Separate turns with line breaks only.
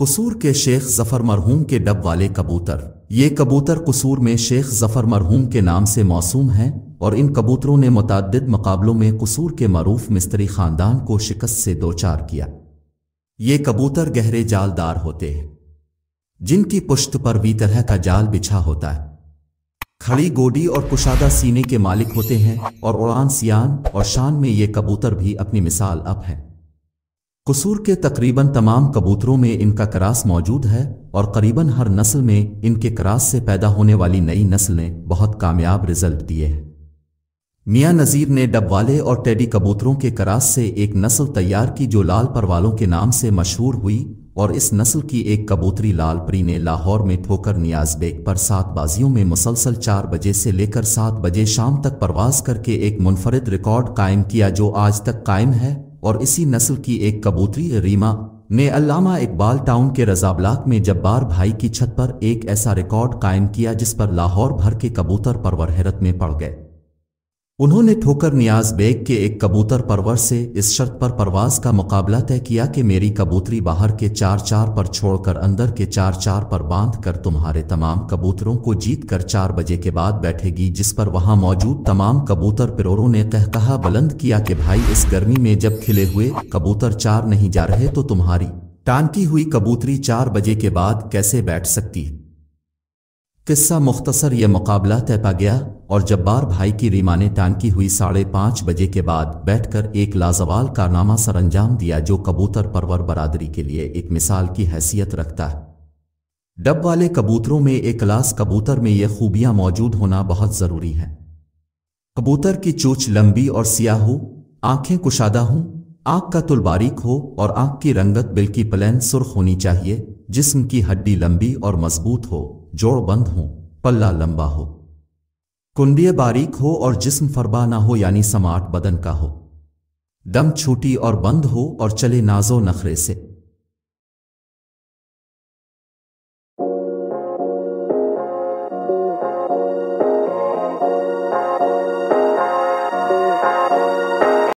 कसूर के शेख जफर मरहूम के डब वाले कबूतर ये कबूतर कसूर में शेख जफर मरहूम के नाम से मौसूम हैं और इन कबूतरों ने मुतद मुकाबलों में कसूर के मरूफ मिस्त्री खानदान को शिकस्त से दो चार किया ये कबूतर गहरे जालदार होते हैं जिनकी पुश्त पर भी तरह का जाल बिछा होता है खड़ी गोडी और कुशादा सीने के मालिक होते हैं और उड़ान सियान और शान में ये कबूतर भी अपनी मिसाल अप हैं कसूर के तकरीबन तमाम कबूतरों में इनका करास मौजूद है और करीबन हर नस्ल में इनके करास से पैदा होने वाली नई नस्ल ने बहुत कामयाब रिजल्ट दिए हैं मियाँ नज़ीर ने डबवाले और टेडी कबूतरों के करास से एक नस्ल तैयार की जो लाल परवालों के नाम से मशहूर हुई और इस नस्ल की एक कबूतरी लाल परी ने लाहौर में ठोकर नियाज बेग पर सात बाजियों में मुसलसल चार बजे से लेकर सात बजे शाम तक परवाज करके एक मुनफरद रिकॉर्ड कायम किया जो आज तक कायम है और इसी नस्ल की एक कबूतरी रीमा ने अलामा इकबाल टाउन के रजाबलाक में जब्बार भाई की छत पर एक ऐसा रिकॉर्ड कायम किया जिस पर लाहौर भर के कबूतर परवर हैरत में पड़ गए उन्होंने ठोकर नियाज बेग के एक कबूतर परवर से इस शर्त पर परवाज का मुकाबला तय किया कि मेरी कबूतरी बाहर के चार चार पर छोड़कर अंदर के चार चार पर बांध कर तुम्हारे तमाम कबूतरों को जीत कर चार बजे के बाद बैठेगी जिस पर वहां मौजूद तमाम कबूतर पिरोरों ने कहकहा बुलंद किया कि भाई इस गर्मी में जब खिले हुए कबूतर चार नहीं जा रहे तो तुम्हारी टांकी हुई कबूतरी चार बजे के बाद कैसे बैठ सकती है किस्सा मुख्तसर यह मुकाबला तय पा गया और जब्बार भाई की रीमा ने टांकी हुई साढ़े पांच बजे के बाद बैठकर एक लाजवाल कारनामा सरंजाम दिया जो कबूतर परवर बरादरी के लिए एक मिसाल की हैसियत रखता है डब वाले कबूतरों में एक क्लास कबूतर में यह खूबियां मौजूद होना बहुत ज़रूरी है कबूतर की चोच लंबी और सियाह हो आंखें कुशादा हों आंख का तुल बारीक हो और आंख की रंगत बिल्कुल प्लेन सुर्ख होनी चाहिए जिस्म की हड्डी लंबी और मजबूत हो जोड़ बंद हो पल्ला लंबा हो कुंडिय बारीक हो और जिस्म फरबा ना हो यानी समाट बदन का हो दम छोटी और बंद हो और चले नाजो नखरे से